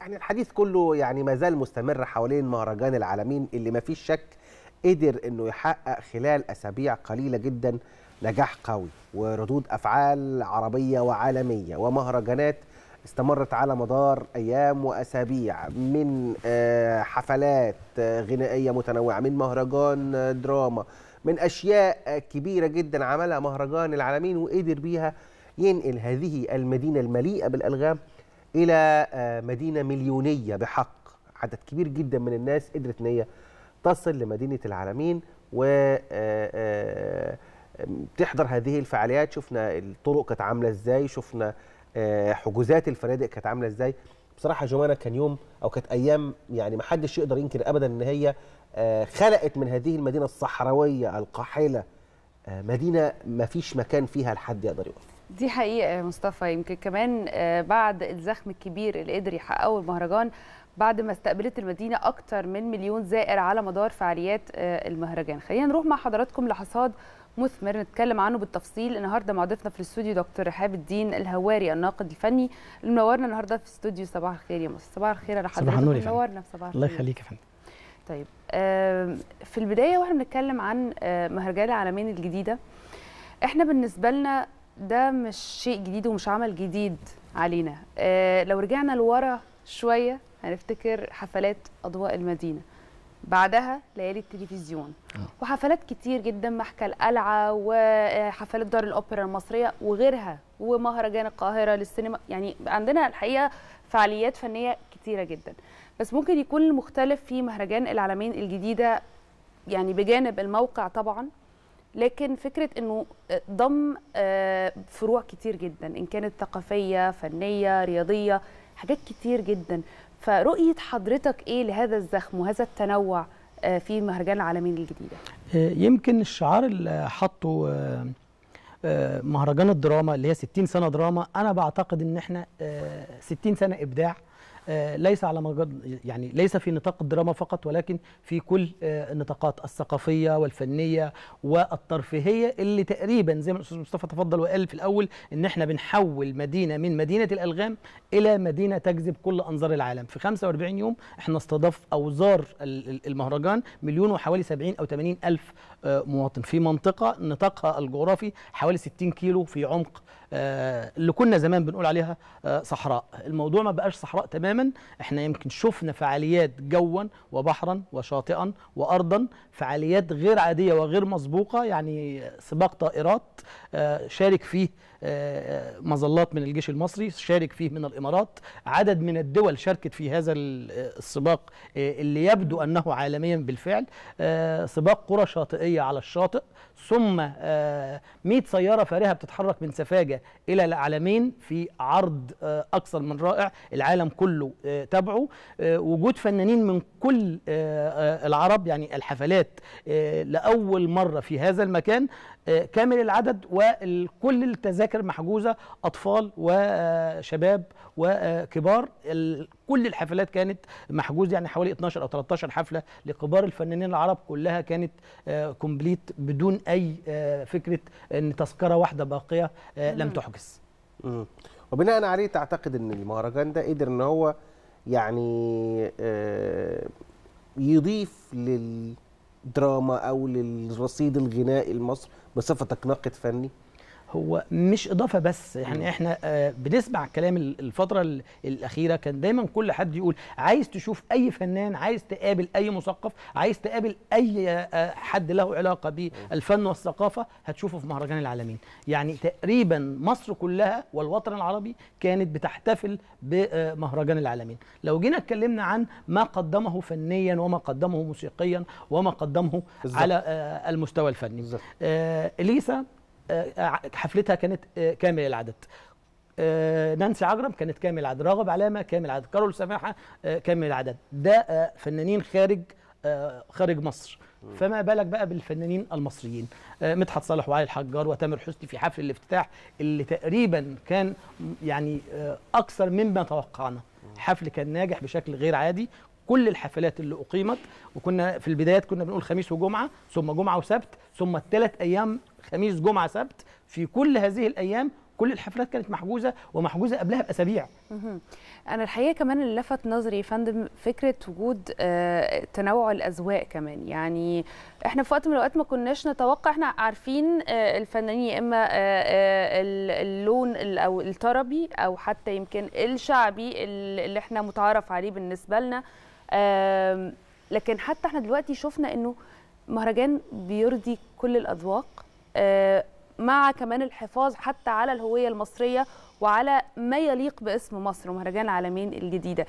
يعني الحديث كله يعني ما زال مستمر حوالين مهرجان العالمين اللي ما فيش شك قدر انه يحقق خلال اسابيع قليله جدا نجاح قوي وردود افعال عربيه وعالميه ومهرجانات استمرت على مدار ايام واسابيع من آه، حفلات آه، غنائيه متنوعه من مهرجان آه، دراما من اشياء كبيره جدا عملها مهرجان العالمين وقدر بيها ينقل هذه المدينه المليئه بالالغام الى آه، مدينه مليونيه بحق عدد كبير جدا من الناس قدرت ان هي تصل لمدينه العالمين و آه، آه، تحضر هذه الفعاليات شفنا الطرق كانت عامله ازاي شفنا حجوزات الفنادق كانت عامله ازاي بصراحه جوانا كان يوم او كانت ايام يعني ما حدش يقدر ينكر ابدا ان هي خلقت من هذه المدينه الصحراويه القاحله مدينه ما فيش مكان فيها لحد يقدر يقف دي حقيقه يا مصطفى يمكن كمان آه، بعد الزخم الكبير اللي قدر يحققه المهرجان بعد ما استقبلت المدينه اكتر من مليون زائر على مدار فعاليات آه، المهرجان خلينا نروح مع حضراتكم لحصاد مثمر نتكلم عنه بالتفصيل النهارده مع ضيفنا في الاستوديو دكتور رحاب الدين الهواري الناقد الفني اللي منورنا النهارده في استوديو صباح الخير يا مصطفى صباح الخير يا رحاب منورنا في صباح الخير الله يخليك يا فندم طيب آه، في البدايه واحنا بنتكلم عن مهرجان العالمين الجديده احنا بالنسبه لنا ده مش شيء جديد ومش عمل جديد علينا آه لو رجعنا لورا شويه هنفتكر حفلات اضواء المدينه بعدها ليالي التلفزيون آه. وحفلات كتير جدا محكى القلعه وحفلات دار الاوبرا المصريه وغيرها ومهرجان القاهره للسينما يعني عندنا الحقيقه فعاليات فنيه كتيره جدا بس ممكن يكون المختلف في مهرجان العالمين الجديده يعني بجانب الموقع طبعا لكن فكره انه آه، ضم آه، فروع كتير جدا ان كانت ثقافيه فنيه رياضيه حاجات كتير جدا فرؤيه حضرتك ايه لهذا الزخم وهذا التنوع آه، في مهرجان العالمين الجديده يمكن الشعار اللي حطه مهرجان الدراما اللي هي 60 سنه دراما انا بعتقد ان احنا 60 سنه ابداع آه، ليس على مجد يعني ليس في نطاق الدراما فقط ولكن في كل آه، النطاقات الثقافيه والفنيه والترفيهيه اللي تقريبا زي ما الاستاذ مصطفى تفضل وقال في الاول ان احنا بنحول مدينه من مدينه الالغام الى مدينه تجذب كل انظار العالم في 45 يوم احنا استضاف او زار المهرجان مليون وحوالي 70 او 80 الف آه، مواطن في منطقه نطاقها الجغرافي حوالي 60 كيلو في عمق اللي كنا زمان بنقول عليها صحراء الموضوع ما بقاش صحراء تمام تماما احنا يمكن شفنا فعاليات جوا وبحرا وشاطئا وارضا فعاليات غير عاديه وغير مسبوقه يعني سباق طائرات آه، شارك فيه آه، آه، مظلات من الجيش المصري شارك فيه من الامارات عدد من الدول شاركت في هذا السباق اللي يبدو انه عالميا بالفعل سباق قرى شاطئيه على الشاطئ ثم 100 سياره فارهه بتتحرك من سفاجه الى العالمين في عرض اكثر من رائع العالم كله كله آه، تابعه آه، وجود فنانين من كل آه، العرب يعني الحفلات لأول مرة في هذا المكان كامل العدد وكل التذاكر محجوزة أطفال وشباب وكبار كل الحفلات كانت محجوزة يعني حوالي 12 أو 13 حفلة لكبار الفنانين العرب كلها كانت كومبليت بدون أي فكرة أن تذكرة واحدة باقية لم تحجز وبناء عليه تعتقد ان المهرجان ده قدر ان هو يعني آه، يضيف للدراما او للرصيد الغنائي المصري بصفتك ناقد فني هو مش اضافه بس يعني احنا آه، بنسمع الكلام الفتره الاخيره كان دايما كل حد يقول عايز تشوف اي فنان عايز تقابل اي مثقف عايز تقابل اي آه، حد له علاقه بالفن والثقافه هتشوفه في مهرجان العالمين يعني تقريبا مصر كلها والوطن العربي كانت بتحتفل بمهرجان العالمين لو جينا اتكلمنا عن ما قدمه فنيا وما قدمه موسيقيا وما قدمه بالزبط. على آه، المستوى الفني بالزبط. اليسا آه، آه، حفلتها كانت آه، كامل العدد نانسي عجرم كانت كامل العدد راغب علامه كامل العدد كارول سماحه كامل العدد ده فنانين خارج خارج مصر فما بالك بقى بالفنانين المصريين مدحت صالح وعلي الحجار وتامر حسني في حفل الافتتاح اللي تقريبا كان يعني اكثر مما توقعنا حفل كان ناجح بشكل غير عادي كل الحفلات اللي اقيمت وكنا في البدايات كنا بنقول خميس وجمعه ثم جمعه وسبت ثم الثلاث ايام خميس جمعه سبت في كل هذه الايام كل الحفلات كانت محجوزه ومحجوزه قبلها باسابيع انا الحقيقه كمان اللي لفت نظري يا فندم فكره وجود آه، تنوع الاذواق كمان يعني احنا في وقت من الاوقات ما كناش نتوقع احنا عارفين آه، الفنانين يا اما آه، اللون او الطربي او حتى يمكن الشعبي اللي احنا متعارف عليه بالنسبه لنا لكن حتى احنا دلوقتي شفنا انه مهرجان بيرضي كل الاذواق آه، مع كمان الحفاظ حتى على الهويه المصريه وعلى ما يليق باسم مصر ومهرجان العالمين الجديده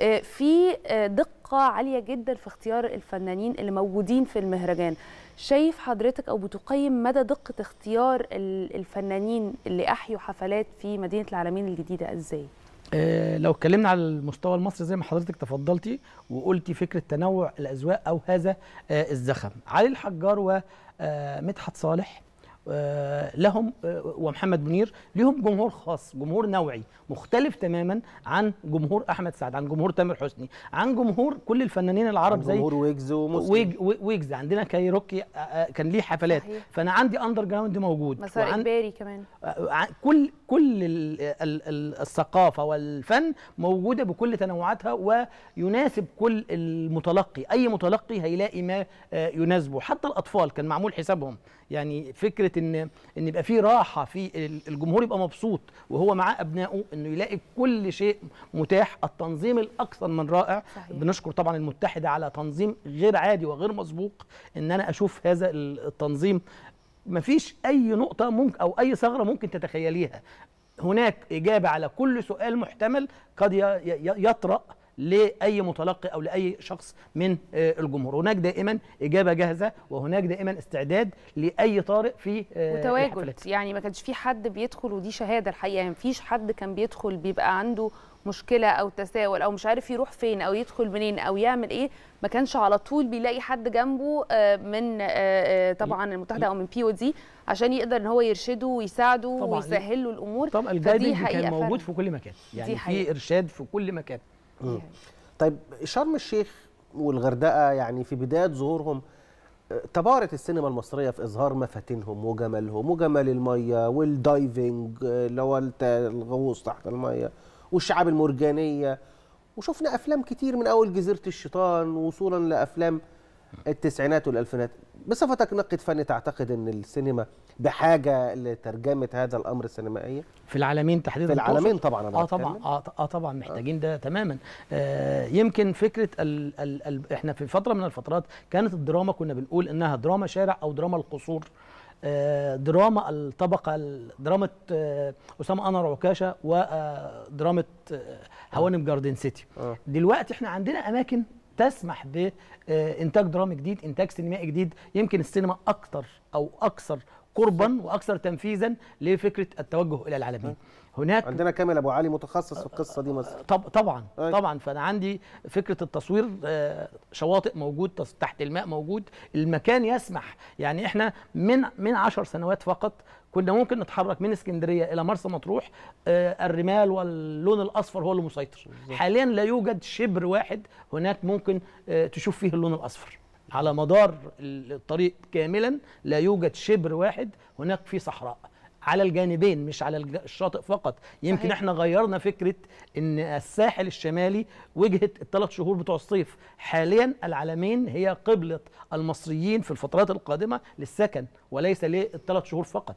آه، في آه، دقه عاليه جدا في اختيار الفنانين اللي موجودين في المهرجان شايف حضرتك او بتقيم مدى دقه اختيار الفنانين اللي احيوا حفلات في مدينه العالمين الجديده ازاي آه، لو اتكلمنا على المستوى المصري زي ما حضرتك تفضلتي وقلتي فكره تنوع الاذواق او هذا آه، الزخم علي الحجار ومدحت صالح آه، لهم آه، ومحمد منير لهم جمهور خاص جمهور نوعي مختلف تماما عن جمهور احمد سعد عن جمهور تامر حسني عن جمهور كل الفنانين العرب زي جمهور ويجز ومسلم ويجز عندنا كايروكي آه، كان ليه حفلات صحيح. فانا عندي اندر جراوند موجود مسار اجباري كمان كل كل الثقافه والفن موجوده بكل تنوعاتها ويناسب كل المتلقي اي متلقي هيلاقي ما يناسبه حتى الاطفال كان معمول حسابهم يعني فكره ان ان يبقى في راحه في الجمهور يبقى مبسوط وهو معاه ابنائه انه يلاقي كل شيء متاح التنظيم الاكثر من رائع صحيح. بنشكر طبعا المتحده على تنظيم غير عادي وغير مسبوق ان انا اشوف هذا التنظيم مفيش اي نقطه ممكن او اي ثغره ممكن تتخيليها هناك اجابه على كل سؤال محتمل قد يطرأ لاي متلقي او لاي شخص من آه، الجمهور هناك دائما اجابه جاهزه وهناك دائما استعداد لاي طارئ في وتواجد آه، الحفلات. يعني ما كانش في حد بيدخل ودي شهاده الحقيقه يعني ما فيش حد كان بيدخل بيبقى عنده مشكله او تساؤل او مش عارف يروح فين او يدخل منين او يعمل ايه ما كانش على طول بيلاقي حد جنبه آه، من طبعا المتحده او من بي او دي عشان يقدر ان هو يرشده ويساعده ويسهل له الامور طبعا الجايدنج كان موجود في كل مكان يعني في ارشاد في كل مكان يعني. طيب شرم الشيخ والغردقه يعني في بدايه ظهورهم تبارت السينما المصريه في اظهار مفاتنهم وجمالهم وجمال الميه والدايفنج اللي هو الغوص تحت الميه والشعاب المرجانيه وشفنا افلام كتير من اول جزيره الشيطان وصولا لافلام التسعينات والألفينات بصفتك نقد فني تعتقد أن السينما بحاجة لترجمة هذا الأمر السينمائية؟ في العالمين تحديدا في العالمين طبعا أنا آه طبعا آه, آه طبعا محتاجين ده آه. تماما آه يمكن فكرة الـ الـ الـ إحنا في فترة من الفترات كانت الدراما كنا بنقول إنها دراما شارع أو دراما القصور آه دراما الطبقه دراما آه اسامه انور عكاشه ودراما هوانم جاردن سيتي دلوقتي احنا عندنا اماكن تسمح بانتاج درامي جديد انتاج سينمائي جديد يمكن السينما اكثر او اكثر قربا واكثر تنفيذا لفكره التوجه الى العالمين أه. هناك عندنا كامل ابو علي متخصص في القصه دي مصر طب طبعا أي. طبعا فانا عندي فكره التصوير آه، شواطئ موجود تحت الماء موجود المكان يسمح يعني احنا من من 10 سنوات فقط كنا ممكن نتحرك من اسكندريه الى مرسى مطروح آه، الرمال واللون الاصفر هو اللي مسيطر حاليا لا يوجد شبر واحد هناك ممكن آه، تشوف فيه اللون الاصفر على مدار الطريق كاملا لا يوجد شبر واحد هناك في صحراء على الجانبين مش على الشاطئ فقط يمكن صحيح. احنا غيرنا فكره ان الساحل الشمالي وجهه الثلاث شهور بتوع الصيف حاليا العلمين هي قبله المصريين في الفترات القادمه للسكن وليس للثلاث شهور فقط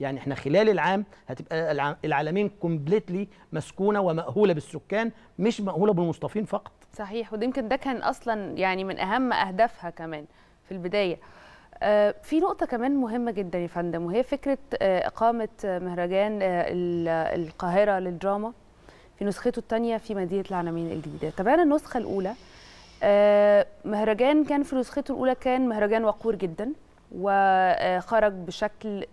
يعني احنا خلال العام هتبقى العالمين كومبليتلي مسكونه ومأهوله بالسكان مش مأهوله بالمصطفين فقط صحيح وده يمكن ده كان اصلا يعني من اهم اهدافها كمان في البدايه آه، في نقطة كمان مهمة جدا يا فندم وهي فكرة آه، إقامة آه، مهرجان القاهرة للدراما في نسخته الثانية في مدينة العالمين الجديدة تابعنا النسخة الأولى مهرجان كان في نسخته الأولى كان مهرجان وقور جدا وخرج بشكل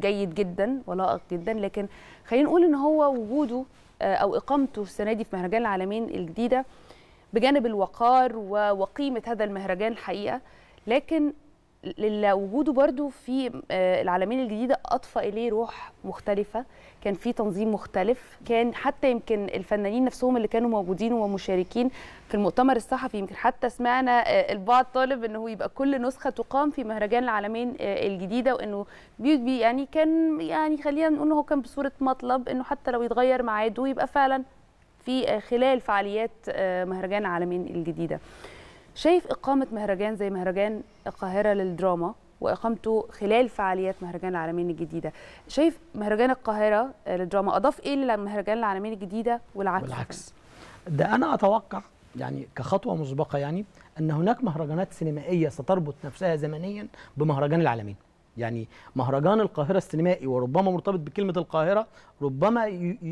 جيد جدا ولائق جدا لكن خلينا نقول ان هو وجوده آه، او اقامته السنه دي في مهرجان العالمين الجديده بجانب الوقار وقيمه هذا المهرجان الحقيقه لكن وجوده برضو في آه، العالمين الجديدة أضفى إليه روح مختلفة كان في تنظيم مختلف كان حتى يمكن الفنانين نفسهم اللي كانوا موجودين ومشاركين في المؤتمر الصحفي يمكن حتى سمعنا آه، البعض طالب انه يبقى كل نسخه تقام في مهرجان العالمين آه، الجديده وانه بي يعني كان يعني خلينا نقول انه هو كان بصوره مطلب انه حتى لو يتغير ميعاده يبقى فعلا في خلال فعاليات مهرجان العالمين الجديده شايف إقامة مهرجان زي مهرجان القاهرة للدراما واقامته خلال فعاليات مهرجان العالمين الجديده شايف مهرجان القاهره للدراما اضاف ايه لمهرجان العالمين الجديده والعكس والعكس. ده انا اتوقع يعني كخطوه مسبقه يعني ان هناك مهرجانات سينمائيه ستربط نفسها زمنيا بمهرجان العالمين يعني مهرجان القاهرة السينمائي وربما مرتبط بكلمة القاهرة ربما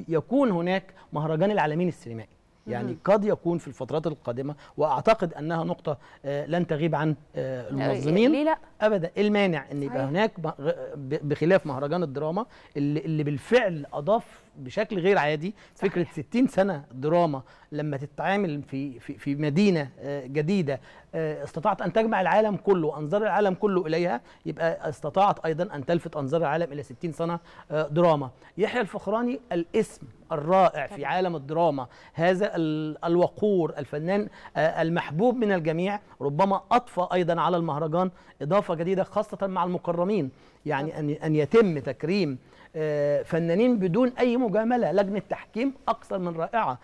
يكون هناك مهرجان العالمين السينمائي يعني قد يكون في الفترات القادمه واعتقد انها نقطه آه، لن تغيب عن آه، المنظمين ليه لا؟ ابدا المانع ان يبقى هناك بخلاف مهرجان الدراما اللي بالفعل اضاف بشكل غير عادي صحيح. فكره 60 سنه دراما لما تتعامل في في, في مدينه آه، جديده آه، استطاعت ان تجمع العالم كله وانظار العالم كله اليها يبقى استطاعت ايضا ان تلفت انظار العالم الى 60 سنه آه، دراما يحيى الفخراني الاسم الرائع في عالم الدراما هذا الوقور الفنان المحبوب من الجميع ربما أطفى أيضا على المهرجان إضافة جديدة خاصة مع المكرمين يعني أن يتم تكريم آه، فنانين بدون اي مجامله لجنه تحكيم اكثر من رائعه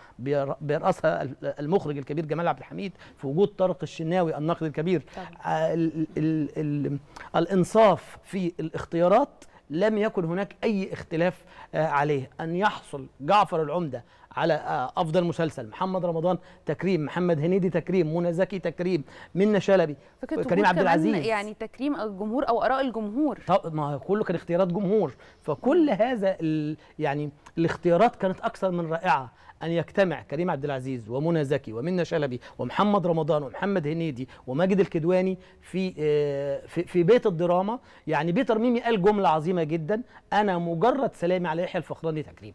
بيرأسها المخرج الكبير جمال عبد الحميد في وجود طارق الشناوي الناقد الكبير آه، الـ ال ال الانصاف في الاختيارات لم يكن هناك اي اختلاف آه، عليه ان يحصل جعفر العمده على آه، افضل مسلسل محمد رمضان تكريم محمد هنيدي تكريم منى زكي تكريم منى شلبي كريم عبد العزيز يعني تكريم الجمهور او اراء الجمهور طب ما كله كان اختيارات جمهور فكل هذا ال يعني الاختيارات كانت اكثر من رائعه ان يجتمع كريم عبد العزيز ومنى زكي ومنى شلبي ومحمد رمضان ومحمد هنيدي وماجد الكدواني في آه، في, في بيت الدراما يعني بيتر ميمي قال جمله عظيمه جدا انا مجرد سلامي على يحيى الفخراني تكريم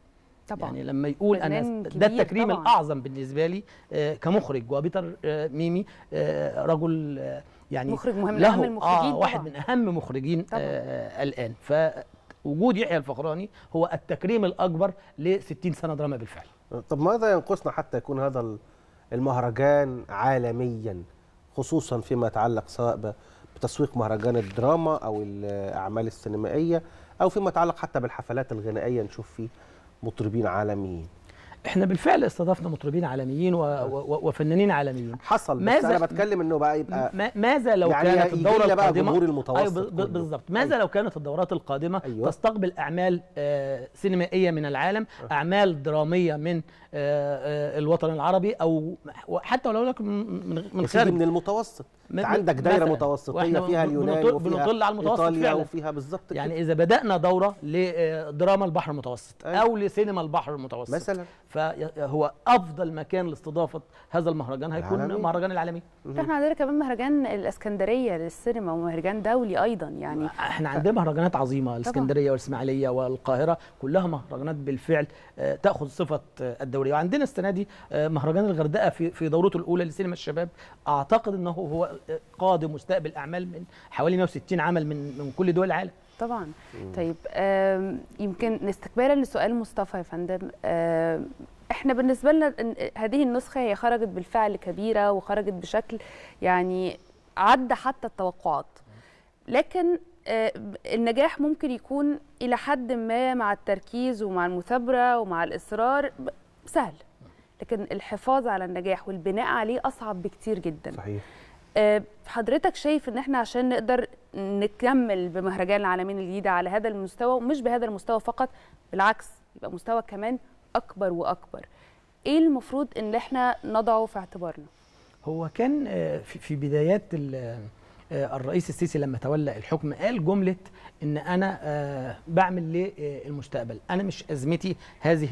طبعا يعني لما يقول انا ده التكريم طبعا. الاعظم بالنسبه لي آه، كمخرج وبيتر آه، ميمي آه، رجل يعني مخرج مهم له من المخرجين آه واحد طبعاً. من اهم مخرجين طبعاً. آه الان فوجود يحيى الفخراني هو التكريم الاكبر ل 60 سنه دراما بالفعل طب ماذا ينقصنا حتى يكون هذا المهرجان عالميا خصوصا فيما يتعلق سواء بتسويق مهرجان الدراما او الاعمال السينمائيه او فيما يتعلق حتى بالحفلات الغنائيه نشوف فيه مطربين عالميين احنا بالفعل استضفنا مطربين عالميين و... و... وفنانين عالميين حصل ماذا بس انا بتكلم انه بقى يبقى م... ماذا لو يعني كانت الدوره القادمه بقى أيوة ب... بالظبط ماذا أيوة. لو كانت الدورات القادمه أيوة. تستقبل اعمال آه سينمائيه من العالم أه. اعمال دراميه من آه آه الوطن العربي او حتى ولو لك من من خارج من المتوسط عندك دايره متوسطيه فيها اليونان بنطل وفيها بنطل على المتوسط ايطاليا فعلا. وفيها بالظبط يعني كده. اذا بدانا دوره لدراما آه، البحر المتوسط أيه. او لسينما البحر المتوسط مثلا فهو افضل مكان لاستضافه هذا المهرجان هيكون العالمي. مهرجان العالمي احنا عندنا كمان مهرجان الاسكندريه للسينما ومهرجان دولي ايضا يعني احنا ف... عندنا مهرجانات عظيمه الاسكندريه والاسماعيليه والقاهره كلها مهرجانات بالفعل آه، تاخذ صفه الدوريه وعندنا السنه دي آه، مهرجان الغردقه في في دورته الاولى لسينما الشباب اعتقد انه هو قاضي مستقبل اعمال من حوالي 160 عمل من من كل دول العالم طبعا مم. طيب يمكن استقبالا لسؤال مصطفى يا فندم احنا بالنسبه لنا هذه النسخه هي خرجت بالفعل كبيره وخرجت بشكل يعني عدى حتى التوقعات لكن النجاح ممكن يكون الى حد ما مع التركيز ومع المثابره ومع الاصرار سهل لكن الحفاظ على النجاح والبناء عليه اصعب بكتير جدا صحيح آه، حضرتك شايف ان احنا عشان نقدر نكمل بمهرجان العالمين الجديده على هذا المستوى ومش بهذا المستوى فقط بالعكس يبقى مستوى كمان اكبر واكبر ايه المفروض ان احنا نضعه في اعتبارنا هو كان آه، في بدايات آه، الرئيس السيسي لما تولى الحكم قال جمله ان انا آه، بعمل للمستقبل انا مش ازمتي هذه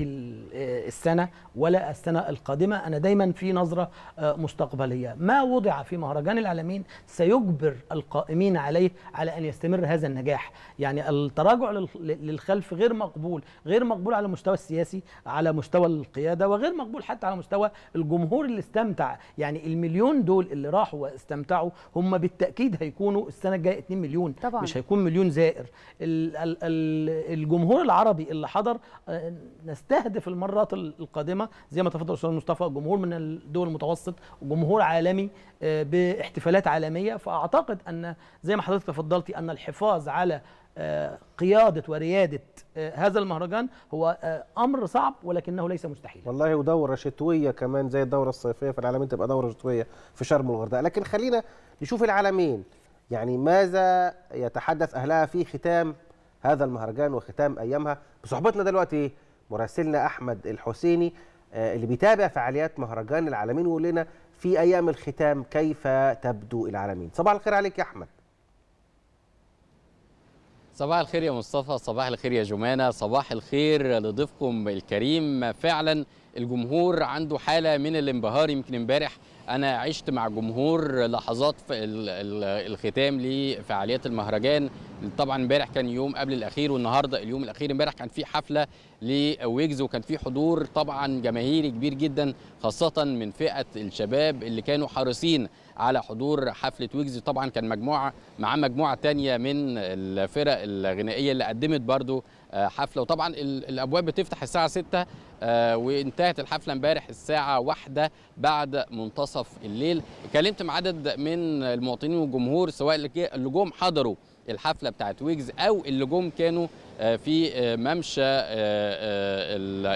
آه، السنه ولا السنه القادمه انا دايما في نظره مستقبليه ما وضع في مهرجان العالمين سيجبر القائمين عليه على ان يستمر هذا النجاح يعني التراجع للخلف غير مقبول غير مقبول على المستوى السياسي على مستوى القياده وغير مقبول حتى على مستوى الجمهور اللي استمتع يعني المليون دول اللي راحوا واستمتعوا هم بالتاكيد اكيد هيكونوا السنه الجايه 2 مليون طبعا. مش هيكون مليون زائر الجمهور العربي اللي حضر آه، نستهدف المرات القادمه زي ما تفضل الاستاذ مصطفى جمهور من الدول المتوسط وجمهور عالمي آه، باحتفالات عالميه فاعتقد ان زي ما حضرتك تفضلتي ان الحفاظ على آه، قيادة وريادة هذا المهرجان هو أمر صعب ولكنه ليس مستحيل والله ودورة شتوية كمان زي الدورة الصيفية في العالمين تبقى دورة شتوية في شرم الغردقة لكن خلينا نشوف العالمين يعني ماذا يتحدث أهلها في ختام هذا المهرجان وختام أيامها بصحبتنا دلوقتي مراسلنا أحمد الحسيني آه، اللي بيتابع فعاليات مهرجان العالمين ويقول لنا في أيام الختام كيف تبدو العالمين صباح الخير عليك يا أحمد صباح الخير يا مصطفى صباح الخير يا جمانة صباح الخير لضيفكم الكريم فعلا الجمهور عنده حالة من الانبهار يمكن امبارح انا عشت مع جمهور لحظات في الختام لفعاليات المهرجان طبعا امبارح كان يوم قبل الاخير والنهارده اليوم الاخير امبارح كان في حفله لويجز وكان في حضور طبعا جماهيري كبير جدا خاصه من فئه الشباب اللي كانوا حريصين على حضور حفله ويجز طبعا كان مجموعه مع مجموعه تانية من الفرق الغنائيه اللي قدمت برضو آه، حفله وطبعا الابواب بتفتح الساعه 6 آه، وانتهت الحفله امبارح الساعه 1 بعد منتصف الليل اتكلمت مع عدد من المواطنين والجمهور سواء اللي جم حضروا الحفله بتاعت ويجز او اللي جم كانوا آه، في آه، ممشى آه،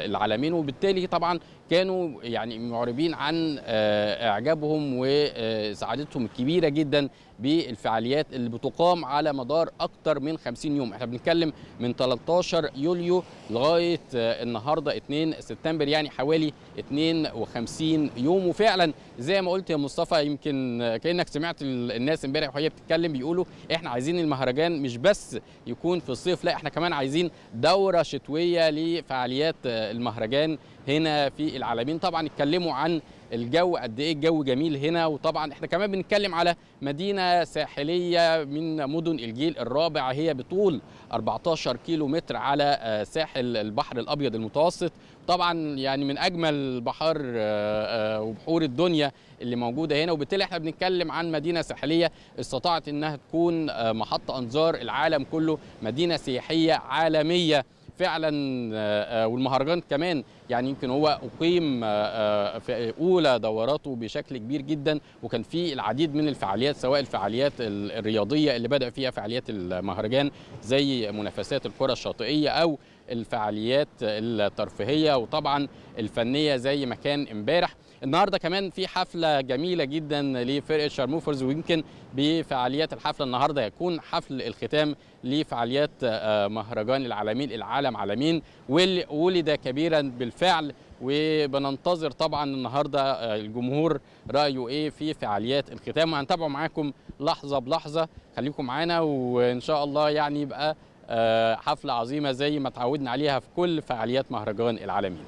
العالمين وبالتالي طبعا كانوا يعني معربين عن اعجابهم وسعادتهم الكبيره جدا بالفعاليات اللي بتقام على مدار اكثر من 50 يوم احنا بنتكلم من 13 يوليو لغايه النهارده 2 سبتمبر يعني حوالي 52 يوم وفعلا زي ما قلت يا مصطفى يمكن كانك سمعت الناس امبارح وهي بتتكلم بيقولوا احنا عايزين المهرجان مش بس يكون في الصيف لا احنا كمان كمان عايزين دوره شتويه لفعاليات آه، المهرجان هنا في العالمين طبعا اتكلموا عن الجو قد ايه الجو جميل هنا وطبعا احنا كمان بنتكلم على مدينه ساحليه من مدن الجيل الرابع هي بطول 14 كيلو متر على آه، ساحل البحر الابيض المتوسط طبعا يعني من اجمل بحار آه، آه، وبحور الدنيا اللي موجوده هنا وبالتالي احنا بنتكلم عن مدينه ساحليه استطاعت انها تكون آه، محط انظار العالم كله مدينه سياحيه عالميه فعلا آه، آه، والمهرجان كمان يعني يمكن هو اقيم آه، في اولى دوراته بشكل كبير جدا وكان في العديد من الفعاليات سواء الفعاليات الرياضيه اللي بدا فيها فعاليات المهرجان زي منافسات الكره الشاطئيه او الفعاليات الترفيهيه وطبعا الفنيه زي ما كان امبارح النهارده كمان في حفله جميله جدا لفرقه شارموفرز ويمكن بفعاليات الحفله النهارده يكون حفل الختام لفعاليات آه، مهرجان العالمين العالم عالمين واللي ولد كبيرا بالفعل وبننتظر طبعا النهارده آه، الجمهور رايه ايه في فعاليات الختام وهنتابعه معاكم لحظه بلحظه خليكم معانا وان شاء الله يعني يبقى آه، حفله عظيمه زي ما تعودنا عليها في كل فعاليات مهرجان العالمين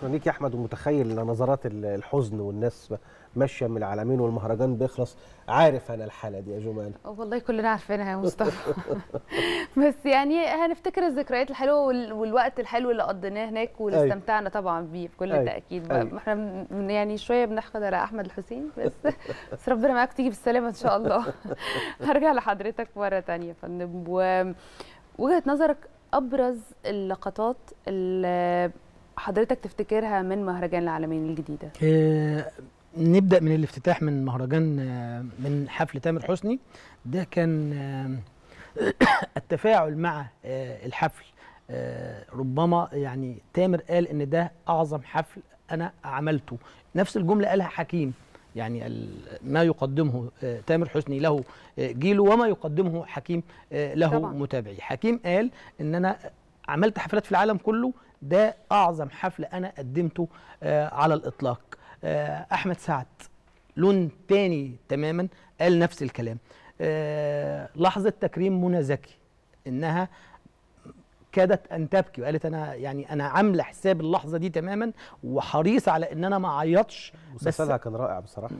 شكرا ليك يا احمد ومتخيل نظرات الحزن والناس ماشيه من العالمين والمهرجان بيخلص عارف انا الحاله دي يا جمال والله كلنا عارفينها يا مصطفى بس يعني هنفتكر الذكريات الحلوه والوقت الحلو اللي قضيناه هناك واللي أيوه. استمتعنا طبعا بيه بكل أيوه. تاكيد أيوه. احنا يعني شويه بنحقد على احمد الحسين بس بس ربنا معاك تيجي بالسلامه ان شاء الله هرجع لحضرتك مره ثانيه يا فندم وجهه نظرك ابرز اللقطات اللي حضرتك تفتكرها من مهرجان العالمين الجديده آه نبدا من الافتتاح من مهرجان آه من حفل تامر حسني ده كان آه التفاعل مع آه، الحفل آه، ربما يعني تامر قال ان ده اعظم حفل انا عملته نفس الجمله قالها حكيم يعني ما يقدمه آه، تامر حسني له جيله وما يقدمه حكيم له طبعا. متابعي حكيم قال ان انا عملت حفلات في العالم كله ده اعظم حفل انا قدمته آه، على الاطلاق آه، احمد سعد لون تاني تماما قال نفس الكلام آه، لحظه تكريم منى زكي انها كادت ان تبكي وقالت انا يعني انا عامله حساب اللحظه دي تماما وحريصه على ان انا ما اعيطش مسلسلها كان رائع بصراحه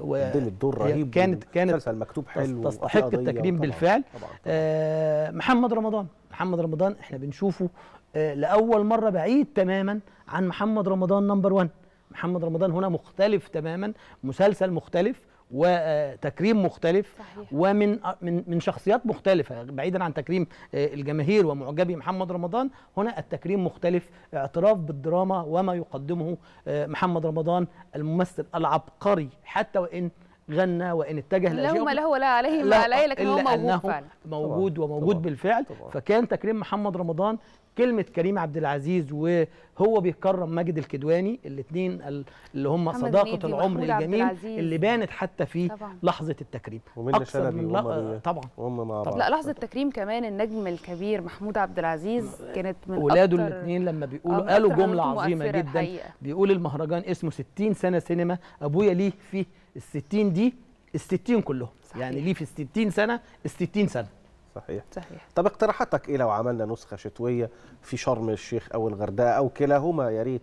و... الدور رهيب كانت كانت مسلسل مكتوب حلو تستحق التكريم طبعًا بالفعل طبعًا طبعًا. آه محمد رمضان محمد رمضان احنا بنشوفه آه، لاول مره بعيد تماما عن محمد رمضان نمبر 1 محمد رمضان هنا مختلف تماما مسلسل مختلف وتكريم مختلف صحيح. ومن من من شخصيات مختلفه بعيدا عن تكريم آه، الجماهير ومعجبي محمد رمضان هنا التكريم مختلف اعتراف بالدراما وما يقدمه آه، محمد رمضان الممثل العبقري حتى وان غنى وان اتجه لا ما له ولا عليه ما عليه لكن هو موجود فعلا موجود وموجود طبعا. بالفعل طبعا. فكان تكريم محمد رمضان كلمه كريم عبد العزيز وهو بيكرم ماجد الكدواني الاثنين اللي هم صداقه العمر الجميل اللي بانت حتى في طبعًا. لحظه التكريم اكثر من لا... طبعا هم مع بعض لا لحظه التكريم كمان النجم الكبير محمود عبد العزيز كانت من ولاده الاثنين لما بيقولوا قالوا جمله عظيمه جدا الحقيقة. بيقول المهرجان اسمه 60 سنه سينما ابويا ليه في ال 60 دي ال 60 كلهم صحيح. يعني ليه في 60 سنه ال 60 سنه صحيح صحيح طب اقتراحاتك ايه لو عملنا نسخه شتويه في شرم الشيخ او الغردقه او كلاهما يا ريت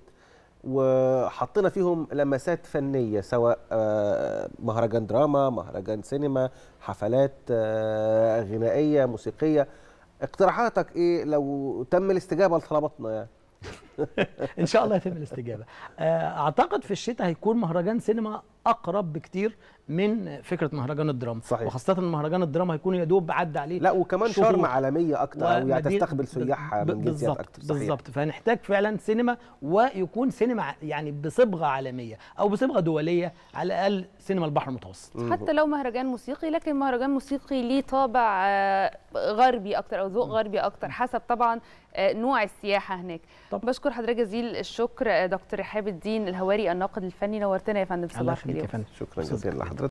وحطينا فيهم لمسات فنيه سواء آه، مهرجان دراما مهرجان سينما حفلات آه، غنائيه موسيقيه اقتراحاتك ايه لو تم الاستجابه لطلباتنا يعني ان شاء الله يتم الاستجابه آه، اعتقد في الشتاء هيكون مهرجان سينما اقرب بكتير من فكره مهرجان الدراما صحيح وخاصه مهرجان الدراما هيكون يا دوب عدى عليه لا وكمان شرم عالميه اكتر او يعني تستقبل سياح من جنسيات اكتر بالظبط فهنحتاج فعلا سينما ويكون سينما يعني بصبغه عالميه او بصبغه دوليه على الاقل سينما البحر المتوسط حتى لو مهرجان موسيقي لكن مهرجان موسيقي ليه طابع آه، غربي اكتر او ذوق غربي اكتر حسب طبعا آه، نوع السياحه هناك طب. بشكر حضرتك جزيل الشكر آه، دكتور رحاب الدين الهواري الناقد الفني نورتنا يا فندم صباح الخير شكرا جزيلا لحضرتك